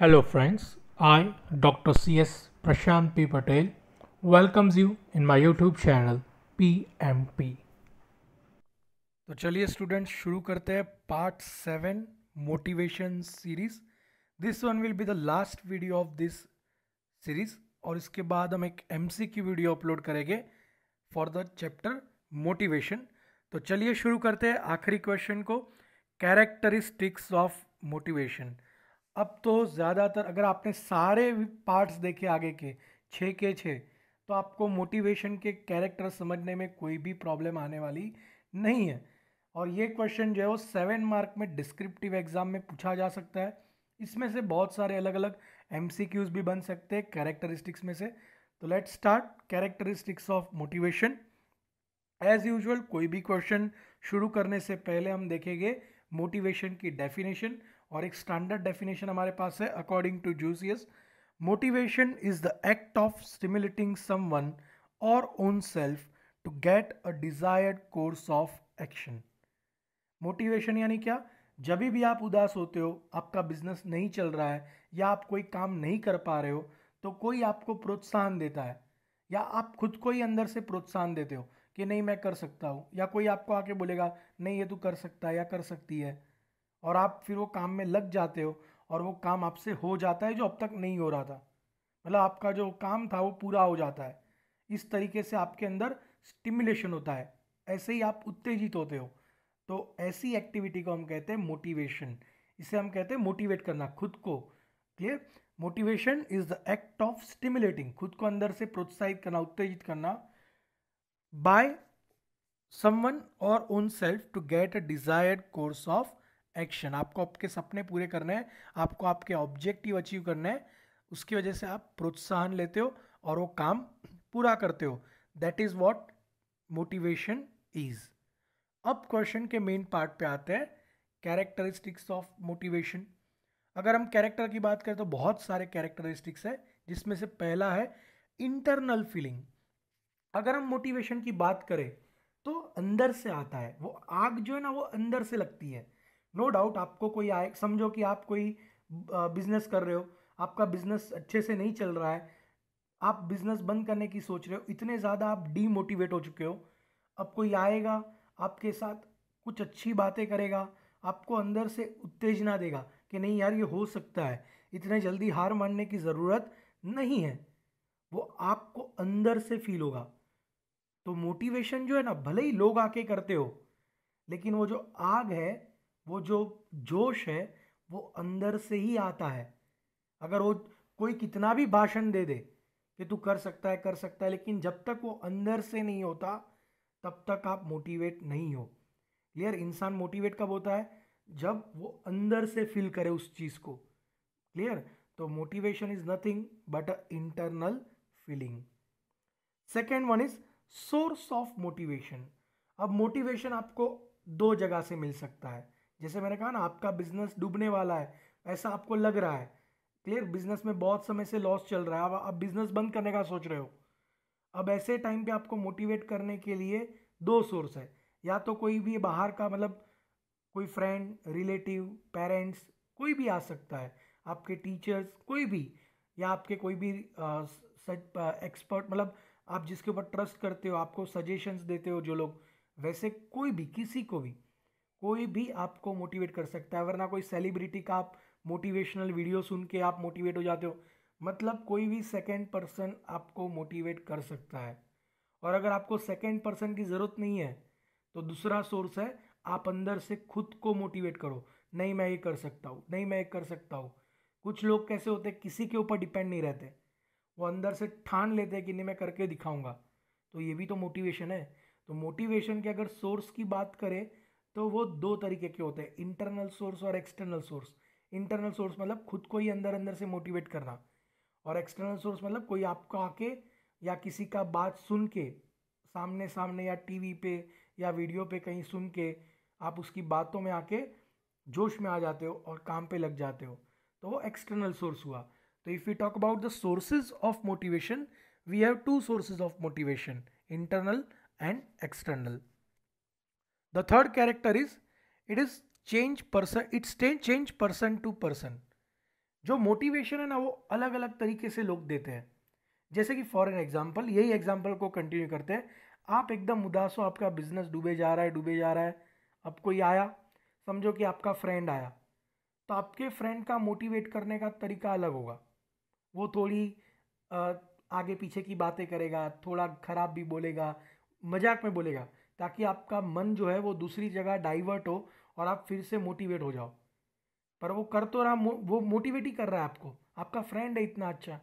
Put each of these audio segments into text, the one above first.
Hello friends, I Dr. C.S. Prashant P. Patel welcomes you in my YouTube channel PMP. तो चलिए students शुरू करते हैं part seven motivation series this one will be the last video of this series और इसके बाद हम एक एम की वीडियो अपलोड करेंगे फॉर द चैप्टर मोटिवेशन तो चलिए शुरू करते हैं आखिरी क्वेश्चन को कैरेक्टरिस्टिक्स ऑफ मोटिवेशन अब तो ज़्यादातर अगर आपने सारे पार्ट्स देखे आगे के छः के छः तो आपको मोटिवेशन के कैरेक्टर समझने में कोई भी प्रॉब्लम आने वाली नहीं है और ये क्वेश्चन जो है वो सेवन मार्क में डिस्क्रिप्टिव एग्ज़ाम में पूछा जा सकता है इसमें से बहुत सारे अलग अलग एम भी बन सकते हैं कैरेक्टरिस्टिक्स में से तो let start characteristics of motivation as usual कोई भी क्वेश्चन शुरू करने से पहले हम देखेंगे मोटिवेशन की डेफिनेशन और एक स्टैंडर्ड डेफिनेशन हमारे पास है according to Jucius motivation is the act of stimulating someone और own self to get a desired course of action motivation यानी क्या जब भी आप उदास होते हो आपका बिजनेस नहीं चल रहा है या आप कोई काम नहीं कर पा रहे हो तो कोई आपको प्रोत्साहन देता है या आप खुद को ही अंदर से प्रोत्साहन देते हो कि नहीं मैं कर सकता हूँ या कोई आपको आके बोलेगा नहीं ये तू कर सकता है या कर सकती है और आप फिर वो काम में लग जाते हो और वो काम आपसे हो जाता है जो अब तक नहीं हो रहा था मतलब आपका जो काम था वो पूरा हो जाता है इस तरीके से आपके अंदर स्टिमुलेशन होता है ऐसे ही आप उत्तेजित होते हो तो ऐसी एक्टिविटी को हम कहते हैं मोटिवेशन इसे हम कहते हैं मोटिवेट करना खुद को clear motivation is the act of stimulating खुद को अंदर से प्रोत्साहित करना उत्तेजित करना बाय समवन और own self to get a desired course of action आपको आपके सपने पूरे करने हैं आपको आपके ऑब्जेक्टिव अचीव करने हैं उसकी वजह से आप प्रोत्साहन लेते हो और वो काम पूरा करते हो that is what motivation is अब क्वेश्चन के मेन पार्ट पे आते हैं कैरेक्टरिस्टिक्स ऑफ मोटिवेशन अगर हम कैरेक्टर की बात करें तो बहुत सारे कैरेक्टरिस्टिक्स है जिसमें से पहला है इंटरनल फीलिंग अगर हम मोटिवेशन की बात करें तो अंदर से आता है वो आग जो है ना वो अंदर से लगती है नो no डाउट आपको कोई आए समझो कि आप कोई बिजनेस कर रहे हो आपका बिजनेस अच्छे से नहीं चल रहा है आप बिजनेस बंद करने की सोच रहे हो इतने ज़्यादा आप डीमोटिवेट हो चुके हो अब कोई आएगा आपके साथ कुछ अच्छी बातें करेगा आपको अंदर से उत्तेजना देगा कि नहीं यार ये हो सकता है इतने जल्दी हार मानने की ज़रूरत नहीं है वो आपको अंदर से फील होगा तो मोटिवेशन जो है ना भले ही लोग आके करते हो लेकिन वो जो आग है वो जो जोश है वो अंदर से ही आता है अगर वो कोई कितना भी भाषण दे दे कि तू कर सकता है कर सकता है लेकिन जब तक वो अंदर से नहीं होता तब तक आप मोटिवेट नहीं हो क्लियर इंसान मोटिवेट कब होता है जब वो अंदर से फील करे उस चीज़ को क्लियर तो motivation is nothing but a internal feeling second one is source of motivation अब मोटिवेशन आपको दो जगह से मिल सकता है जैसे मैंने कहा ना आपका बिजनेस डूबने वाला है ऐसा आपको लग रहा है क्लियर बिजनेस में बहुत समय से लॉस चल रहा है अब आप बिजनेस बंद करने का सोच रहे हो अब ऐसे टाइम पे आपको मोटिवेट करने के लिए दो सोर्स है या तो कोई भी बाहर का मतलब कोई फ्रेंड रिलेटिव पेरेंट्स कोई भी आ सकता है आपके टीचर्स कोई भी या आपके कोई भी एक्सपर्ट मतलब आप जिसके ऊपर ट्रस्ट करते हो आपको सजेशंस देते हो जो लोग वैसे कोई भी किसी को भी कोई भी आपको मोटिवेट कर सकता है वरना कोई सेलिब्रिटी का आप मोटिवेशनल वीडियो सुन के आप मोटिवेट हो जाते हो मतलब कोई भी सेकेंड पर्सन आपको मोटिवेट कर सकता है और अगर आपको सेकेंड पर्सन की ज़रूरत नहीं है तो दूसरा सोर्स है आप अंदर से खुद को मोटिवेट करो नहीं मैं ये कर सकता हूँ नहीं मैं ये कर सकता हूँ कुछ लोग कैसे होते किसी के ऊपर डिपेंड नहीं रहते वो अंदर से ठान लेते हैं कि नहीं मैं करके दिखाऊंगा तो ये भी तो मोटिवेशन है तो मोटिवेशन के अगर सोर्स की बात करें तो वो दो तरीके के होते हैं इंटरनल सोर्स और एक्सटर्नल सोर्स इंटरनल सोर्स मतलब खुद को ही अंदर अंदर से मोटिवेट करना और एक्सटर्नल सोर्स मतलब कोई आपको आके या किसी का बात सुन के सामने सामने या टीवी पे या वीडियो पे कहीं सुन के आप उसकी बातों में आके जोश में आ जाते हो और काम पे लग जाते हो तो वो एक्सटर्नल सोर्स हुआ तो if you talk about the sources of motivation we have two sources of motivation internal and external the third character is it is change person it's change person to person जो motivation है ना वो अलग अलग तरीके से लोग देते हैं जैसे कि फॉर एन एग्जाम्पल यही एग्जाम्पल को कंटिन्यू करते हैं आप एकदम उदास हो आपका बिजनेस डूबे जा रहा है डूबे जा रहा है अब कोई आया समझो कि आपका फ्रेंड आया तो आपके फ्रेंड का मोटिवेट करने का तरीका अलग होगा वो थोड़ी आगे पीछे की बातें करेगा थोड़ा ख़राब भी बोलेगा मजाक में बोलेगा ताकि आपका मन जो है वो दूसरी जगह डाइवर्ट हो और आप फिर से मोटिवेट हो जाओ पर वो कर तो रहा वो मोटिवेट ही कर रहा है आपको आपका फ्रेंड है इतना अच्छा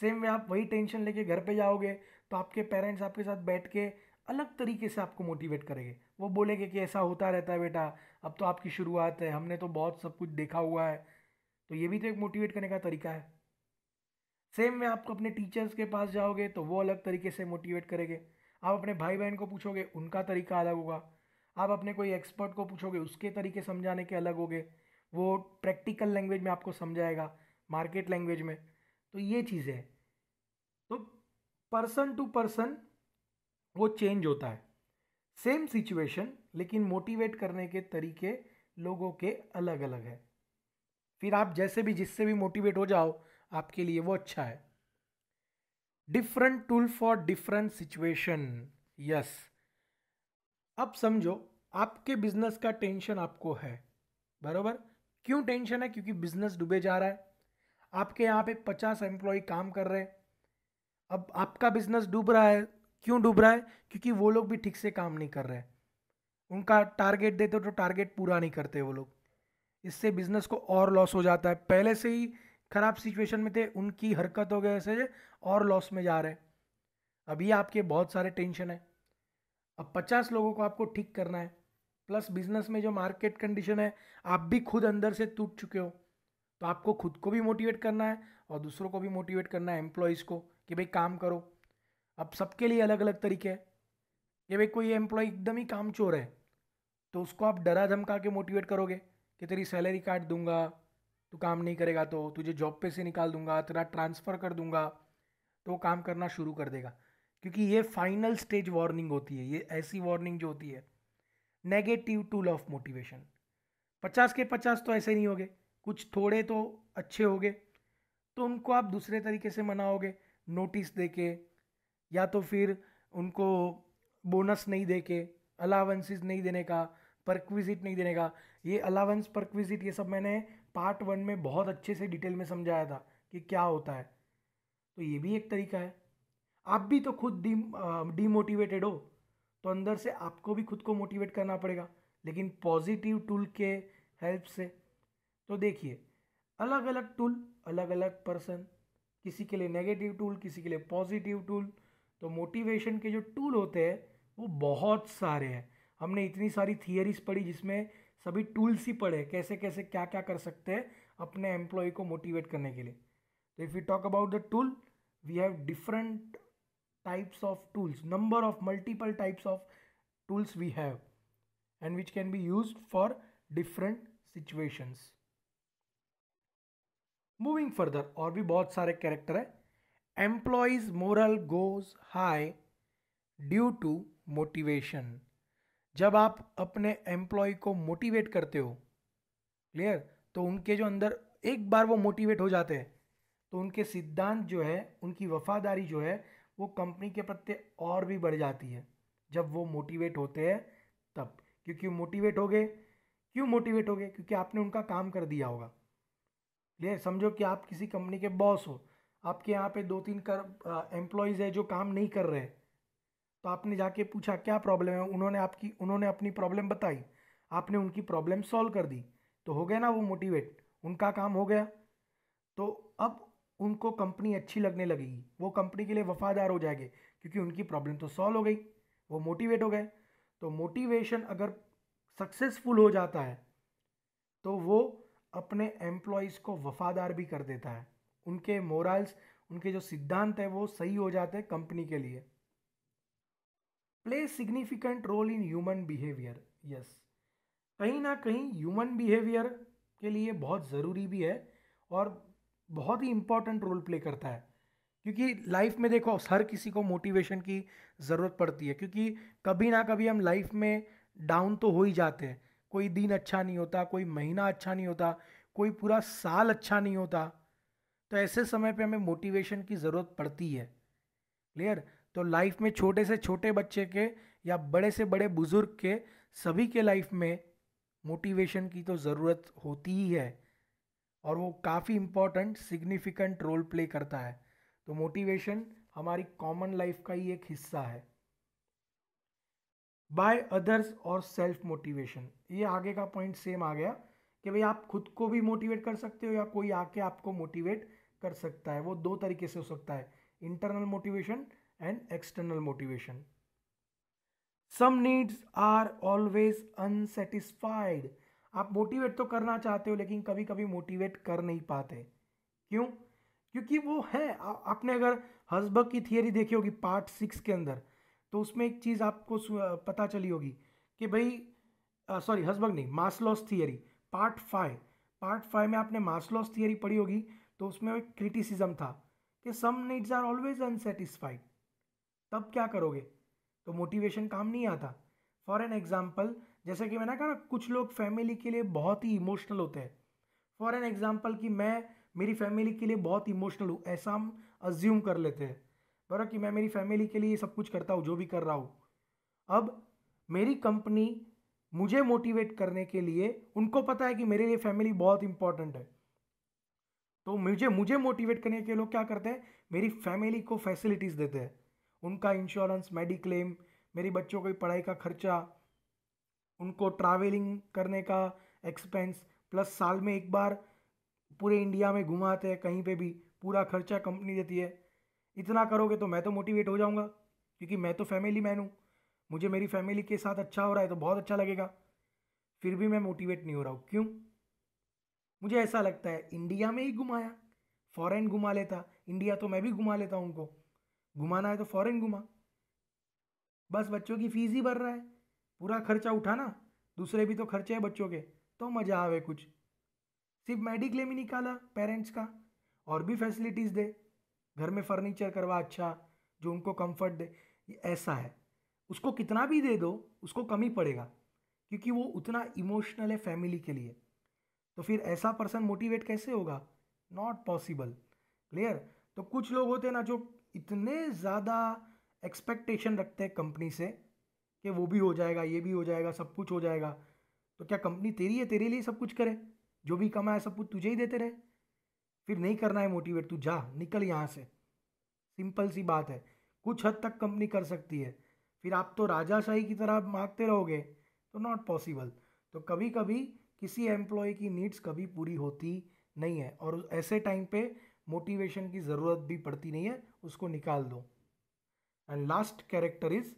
सेम वे आप वही टेंशन लेके घर पे जाओगे तो आपके पेरेंट्स आपके साथ बैठ के अलग तरीके से आपको मोटिवेट करेंगे वो बोलेंगे कि ऐसा होता रहता है बेटा अब तो आपकी शुरुआत है हमने तो बहुत सब कुछ देखा हुआ है तो ये भी तो एक मोटिवेट करने का तरीका है सेम में आपको अपने टीचर्स के पास जाओगे तो वो अलग तरीके से मोटिवेट करेंगे आप अपने भाई बहन को पूछोगे उनका तरीका अलग होगा आप अपने कोई एक्सपर्ट को पूछोगे उसके तरीके समझाने के अलग होगे वो प्रैक्टिकल लैंग्वेज में आपको समझाएगा मार्केट लैंग्वेज में तो ये चीज़ें हैं तो पर्सन टू पर्सन वो चेंज होता है सेम सिचुएशन लेकिन मोटिवेट करने के तरीके लोगों के अलग अलग है फिर आप जैसे भी जिससे भी मोटिवेट हो जाओ आपके लिए वो अच्छा है different tool for different situation yes अब समझो आपके बिजनेस का टेंशन आपको है बरोबर क्यों टेंशन है क्योंकि बिजनेस डूबे जा रहा है आपके यहाँ पे पचास एम्प्लॉय काम कर रहे हैं अब आपका बिजनेस डूब रहा है क्यों डूब रहा है क्योंकि वो लोग भी ठीक से काम नहीं कर रहे हैं उनका टारगेट देते हो तो टारगेट पूरा नहीं करते वो लोग इससे बिज़नेस को और लॉस हो जाता है पहले से ही ख़राब सिचुएशन में थे उनकी हरकत हो गया से और लॉस में जा रहे हैं अभी आपके बहुत सारे टेंशन है अब पचास लोगों को आपको ठीक करना है प्लस बिजनेस में जो मार्केट कंडीशन है आप भी खुद अंदर से टूट चुके हो तो आपको खुद को भी मोटिवेट करना है और दूसरों को भी मोटिवेट करना है एम्प्लॉयज़ को कि भाई काम करो अब सबके लिए अलग अलग तरीके हैं कि भाई कोई एम्प्लॉय एकदम ही काम चोर है तो उसको आप डरा धमका के मोटिवेट करोगे कि तेरी सैलरी काट दूंगा तू काम नहीं करेगा तो तुझे जॉब पे से निकाल दूंगा तेरा ट्रांसफ़र कर दूंगा तो काम करना शुरू कर देगा क्योंकि ये फाइनल स्टेज वार्निंग होती है ये ऐसी वार्निंग जो होती है नेगेटिव टूल ऑफ मोटिवेशन पचास के पचास तो ऐसे नहीं होगे कुछ थोड़े तो अच्छे होगे तो उनको आप दूसरे तरीके से मनाओगे नोटिस दे के या तो फिर उनको बोनस नहीं दे के अलावेंसेज नहीं देने का परक्विजिट नहीं देने का ये अलावेंस परक्विजिट ये सब मैंने पार्ट वन में बहुत अच्छे से डिटेल में समझाया था कि क्या होता है तो ये भी एक तरीका है आप भी तो खुद डी डीमोटिवेटेड हो तो अंदर से आपको भी खुद को मोटिवेट करना पड़ेगा लेकिन पॉजिटिव टूल के हेल्प से तो देखिए अलग अलग टूल अलग अलग पर्सन किसी के लिए नेगेटिव टूल किसी के लिए पॉजिटिव टूल तो मोटिवेशन के जो टूल होते हैं वो बहुत सारे हैं हमने इतनी सारी थियरीज पढ़ी जिसमें सभी टूल्स ही पढ़े कैसे कैसे क्या क्या कर सकते हैं अपने एम्प्लॉय को मोटिवेट करने के लिए तो if you talk about the tool we have different types of tools number of multiple types of tools we have and which can be use for different situations moving further और भी बहुत सारे character है employees moral goes high due to motivation जब आप अपने employ को motivate करते हो क्लियर तो उनके जो अंदर एक बार वो मोटिवेट हो जाते हैं तो उनके सिद्धांत जो है उनकी वफादारी जो है वो कंपनी के प्रति और भी बढ़ जाती है जब वो मोटिवेट होते हैं तब क्योंकि मोटिवेट हो गए क्यों मोटिवेट हो गए क्योंकि आपने उनका काम कर दिया होगा क्लियर समझो कि आप किसी कंपनी के बॉस हो आपके यहाँ पे दो तीन कर एम्प्लॉयज़ है जो काम नहीं कर रहे तो आपने जाके पूछा क्या प्रॉब्लम है उन्होंने आपकी उन्होंने अपनी प्रॉब्लम बताई आपने उनकी प्रॉब्लम सॉल्व कर दी तो हो गया ना वो मोटिवेट उनका काम हो गया तो अब उनको कंपनी अच्छी लगने लगेगी वो कंपनी के लिए वफादार हो जाएंगे क्योंकि उनकी प्रॉब्लम तो सॉल्व हो गई वो मोटिवेट हो गए तो मोटिवेशन अगर सक्सेसफुल हो जाता है तो वो अपने एम्प्लॉयज़ को वफादार भी कर देता है उनके मोरल्स उनके जो सिद्धांत है वो सही हो जाते हैं कंपनी के लिए play significant role in human behaviour yes कहीं ना कहीं ह्यूमन बिहेवियर के लिए बहुत ज़रूरी भी है और बहुत ही इम्पॉर्टेंट रोल प्ले करता है क्योंकि लाइफ में देखो हर किसी को मोटिवेशन की ज़रूरत पड़ती है क्योंकि कभी ना कभी हम लाइफ में डाउन तो हो ही जाते हैं कोई दिन अच्छा नहीं होता कोई महीना अच्छा नहीं होता कोई पूरा साल अच्छा नहीं होता तो ऐसे समय पे हमें मोटिवेशन की ज़रूरत पड़ती है क्लियर तो लाइफ में छोटे से छोटे बच्चे के या बड़े से बड़े बुज़ुर्ग के सभी के लाइफ में मोटिवेशन की तो ज़रूरत होती ही है और वो काफ़ी इम्पॉर्टेंट सिग्निफिकेंट रोल प्ले करता है तो मोटिवेशन हमारी कॉमन लाइफ का ही एक हिस्सा है बाय अदर्स और सेल्फ मोटिवेशन ये आगे का पॉइंट सेम आ गया कि भाई आप खुद को भी मोटिवेट कर सकते हो या कोई आके आपको मोटिवेट कर सकता है वो दो तरीके से हो सकता है internal motivation and external motivation. Some needs are always unsatisfied आप मोटिवेट तो करना चाहते हो लेकिन कभी कभी मोटिवेट कर नहीं पाते क्यों क्योंकि वो है आपने अगर हसबर्ग की थियरी देखी होगी पार्ट सिक्स के अंदर तो उसमें एक चीज़ आपको पता चली होगी कि भाई सॉरी हजबक नहीं Maslow's theory part five part five में आपने मास्लॉस थियरी पढ़ी होगी तो उसमें एक क्रिटिसिज्म था कि some needs are always unsatisfied तब क्या करोगे तो मोटिवेशन काम नहीं आता फॉर एन एग्जाम्पल जैसे कि मैंने कहा कुछ लोग फैमिली के लिए बहुत ही इमोशनल होते हैं फॉर एन एग्जाम्पल कि मैं मेरी फैमिली के लिए बहुत इमोशनल हूँ ऐसा हम अज्यूम कर लेते हैं बरा कि मैं मेरी फैमिली के लिए सब कुछ करता हूँ जो भी कर रहा हूँ अब मेरी कंपनी मुझे मोटिवेट करने के लिए उनको पता है कि मेरे लिए फैमिली बहुत इंपॉर्टेंट है तो मुझे मुझे मोटिवेट करने के लोग क्या करते हैं मेरी फैमिली को फैसिलिटीज़ देते हैं उनका इंश्योरेंस मेडिक्लेम मेरी बच्चों की पढ़ाई का खर्चा उनको ट्रैवलिंग करने का एक्सपेंस प्लस साल में एक बार पूरे इंडिया में घुमाते हैं कहीं पे भी पूरा खर्चा कंपनी देती है इतना करोगे तो मैं तो मोटिवेट हो जाऊंगा क्योंकि मैं तो फैमिली मैन हूँ मुझे मेरी फैमिली के साथ अच्छा हो रहा है तो बहुत अच्छा लगेगा फिर भी मैं मोटिवेट नहीं हो रहा हूँ क्यों मुझे ऐसा लगता है इंडिया में ही घुमाया फॉरेन घुमा लेता इंडिया तो मैं भी घुमा लेता हूँ उनको घुमाना है तो फॉरेन घुमा बस बच्चों की फीस ही भर रहा है पूरा खर्चा उठाना दूसरे भी तो खर्चे हैं बच्चों के तो मज़ा आवे कुछ सिर्फ मेडिक्लेम ही निकाला पेरेंट्स का और भी फैसिलिटीज़ दे घर में फर्नीचर करवा अच्छा जो उनको कंफर्ट दे ये ऐसा है उसको कितना भी दे दो उसको कम ही पड़ेगा क्योंकि वो उतना इमोशनल है फैमिली के लिए तो फिर ऐसा पर्सन मोटिवेट कैसे होगा नॉट पॉसिबल क्लियर तो कुछ लोग होते ना जो इतने ज़्यादा एक्सपेक्टेशन रखते हैं कंपनी से कि वो भी हो जाएगा ये भी हो जाएगा सब कुछ हो जाएगा तो क्या कंपनी तेरी है तेरे लिए सब कुछ करे जो भी कमाए सब कुछ तुझे ही देते रहे फिर नहीं करना है मोटिवेट तू जा निकल यहाँ से सिंपल सी बात है कुछ हद तक कंपनी कर सकती है फिर आप तो राजाशाही की तरह मांगते रहोगे तो नॉट पॉसिबल तो कभी कभी किसी एम्प्लॉय की नीड्स कभी पूरी होती नहीं है और ऐसे टाइम पे मोटिवेशन की ज़रूरत भी पड़ती नहीं है उसको निकाल दो and last character is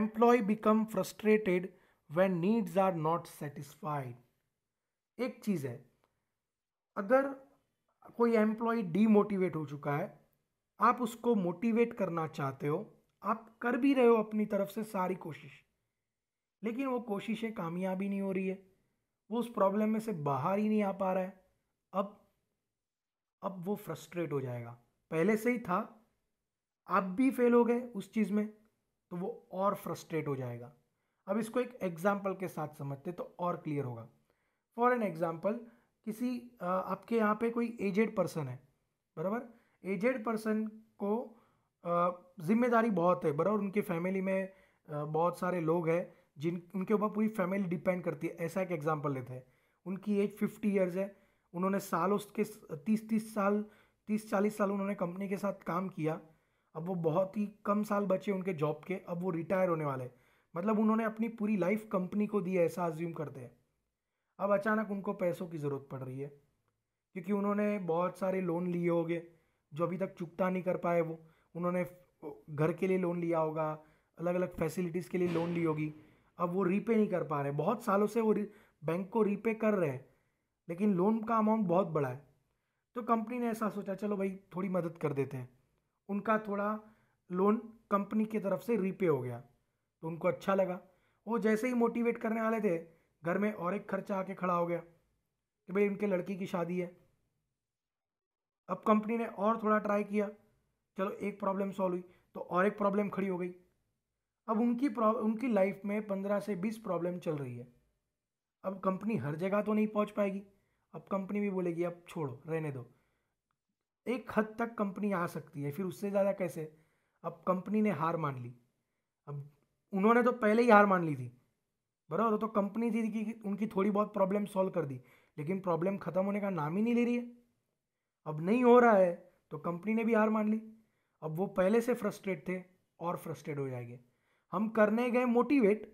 employee become frustrated when needs are not satisfied एक चीज़ है अगर कोई एम्प्लॉय डीमोटिवेट हो चुका है आप उसको मोटिवेट करना चाहते हो आप कर भी रहे हो अपनी तरफ से सारी कोशिश लेकिन वो कोशिशें कामयाबी नहीं हो रही है वो उस प्रॉब्लम में से बाहर ही नहीं आ पा रहा है अब अब वो फ्रस्ट्रेट हो जाएगा पहले से ही था आप भी फेल हो गए उस चीज़ में तो वो और फ्रस्ट्रेट हो जाएगा अब इसको एक एग्जाम्पल के साथ समझते तो और क्लियर होगा फॉर एन एग्जाम्पल किसी आपके यहाँ पे कोई एजेड पर्सन है बराबर एजेड पर्सन को जिम्मेदारी बहुत है बराबर उनकी फैमिली में बहुत सारे लोग हैं जिन उनके ऊपर पूरी फैमिली डिपेंड करती है ऐसा एक एग्जाम्पल लेते हैं उनकी एज फिफ्टी ईयर्स है उन्होंने साल उसके तीस तीस साल तीस चालीस साल उन्होंने कंपनी के साथ काम किया अब वो बहुत ही कम साल बचे उनके जॉब के अब वो रिटायर होने वाले मतलब उन्होंने अपनी पूरी लाइफ कंपनी को दी है ऐसा अज्यूम करते हैं अब अचानक उनको पैसों की ज़रूरत पड़ रही है क्योंकि उन्होंने बहुत सारे लोन लिए होंगे जो अभी तक चुकता नहीं कर पाए वो उन्होंने घर के लिए लोन लिया होगा अलग अलग फैसिलिटीज़ के लिए लोन ली होगी अब वो रीपे नहीं कर पा रहे बहुत सालों से वो बैंक को रीपे कर रहे हैं लेकिन लोन का अमाउंट बहुत बड़ा है तो कंपनी ने ऐसा सोचा चलो भाई थोड़ी मदद कर देते हैं उनका थोड़ा लोन कंपनी की तरफ से रीपे हो गया तो उनको अच्छा लगा वो जैसे ही मोटिवेट करने वाले थे घर में और एक खर्चा आके खड़ा हो गया कि भाई उनके लड़की की शादी है अब कंपनी ने और थोड़ा ट्राई किया चलो एक प्रॉब्लम सॉल्व हुई तो और एक प्रॉब्लम खड़ी हो गई अब उनकी उनकी लाइफ में पंद्रह से बीस प्रॉब्लम चल रही है अब कंपनी हर जगह तो नहीं पहुंच पाएगी अब कंपनी भी बोलेगी अब छोड़ो रहने दो एक हद तक कंपनी आ सकती है फिर उससे ज़्यादा कैसे अब कंपनी ने हार मान ली अब उन्होंने तो पहले ही हार मान ली थी बराबर तो कंपनी थी कि उनकी थोड़ी बहुत प्रॉब्लम सॉल्व कर दी लेकिन प्रॉब्लम ख़त्म होने का नाम ही नहीं ले रही है अब नहीं हो रहा है तो कंपनी ने भी हार मान ली अब वो पहले से फ्रस्ट्रेट थे और फ्रस्ट्रेट हो जाएंगे हम करने गए मोटिवेट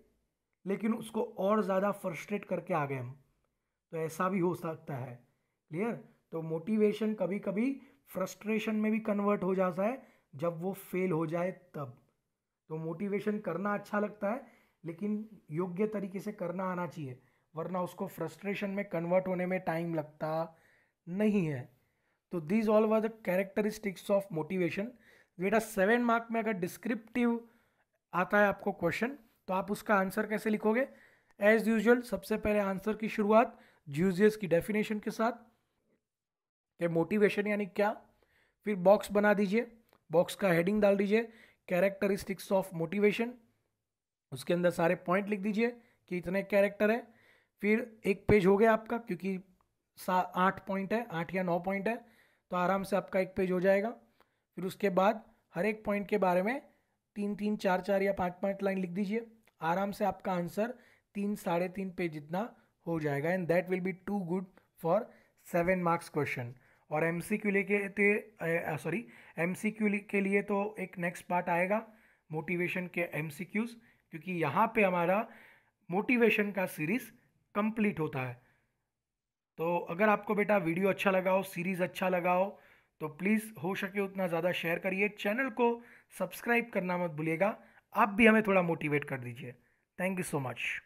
लेकिन उसको और ज़्यादा फ्रस्ट्रेट करके आ गए हम तो ऐसा भी हो सकता है क्लियर तो मोटिवेशन कभी कभी फ्रस्ट्रेशन में भी कन्वर्ट हो जाता है जब वो फेल हो जाए तब तो मोटिवेशन करना अच्छा लगता है लेकिन योग्य तरीके से करना आना चाहिए वरना उसको फ्रस्ट्रेशन में कन्वर्ट होने में टाइम लगता नहीं है तो these all were the characteristics of motivation बेटा सेवन मार्क में अगर डिस्क्रिप्टिव आता है आपको क्वेश्चन तो आप उसका आंसर कैसे लिखोगे एज यूजल सबसे पहले आंसर की शुरुआत ज्यूजियस की डेफिनेशन के साथ कि मोटिवेशन यानी क्या फिर बॉक्स बना दीजिए बॉक्स का हेडिंग डाल दीजिए कैरेक्टरिस्टिक्स ऑफ मोटिवेशन उसके अंदर सारे पॉइंट लिख दीजिए कि इतने कैरेक्टर है फिर एक पेज हो गया आपका क्योंकि आठ पॉइंट है आठ या नौ पॉइंट है तो आराम से आपका एक पेज हो जाएगा फिर उसके बाद हर एक पॉइंट के बारे में तीन तीन चार चार या पाँच पाँच लाइन लिख दीजिए आराम से आपका आंसर तीन साढ़े तीन पेज जितना हो जाएगा and that will be too good for seven marks question और एम सी क्यू लेके सॉरी एम सी क्यू के लिए तो एक नेक्स्ट पार्ट आएगा मोटिवेशन के एम सी क्यूज़ क्योंकि यहाँ पे हमारा मोटिवेशन का सीरीज़ कंप्लीट होता है तो अगर आपको बेटा वीडियो अच्छा लगा हो सीरीज़ अच्छा लगा हो तो प्लीज़ हो सके उतना ज़्यादा शेयर करिए चैनल को सब्सक्राइब करना मत भूलिएगा आप भी हमें थोड़ा मोटिवेट कर दीजिए थैंक यू सो मच